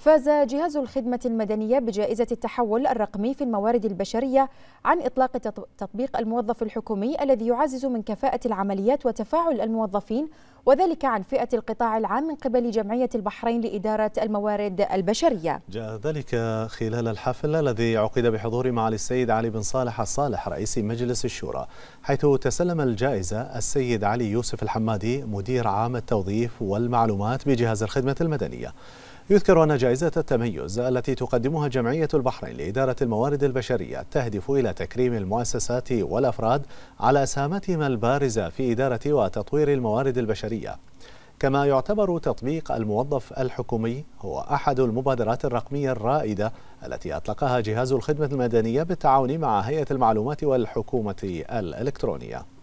فاز جهاز الخدمة المدنية بجائزة التحول الرقمي في الموارد البشرية عن إطلاق تطبيق الموظف الحكومي الذي يعزز من كفاءة العمليات وتفاعل الموظفين وذلك عن فئة القطاع العام من قبل جمعية البحرين لإدارة الموارد البشرية جاء ذلك خلال الحفل الذي عقد بحضور معالي السيد علي بن صالح الصالح رئيس مجلس الشورى حيث تسلم الجائزة السيد علي يوسف الحمادي مدير عام التوظيف والمعلومات بجهاز الخدمة المدنية يذكر أن جائزة التميز التي تقدمها جمعية البحرين لإدارة الموارد البشرية تهدف إلى تكريم المؤسسات والأفراد على سامتهم البارزة في إدارة وتطوير الموارد البشرية كما يعتبر تطبيق الموظف الحكومي هو أحد المبادرات الرقمية الرائدة التي أطلقها جهاز الخدمة المدنية بالتعاون مع هيئة المعلومات والحكومة الإلكترونية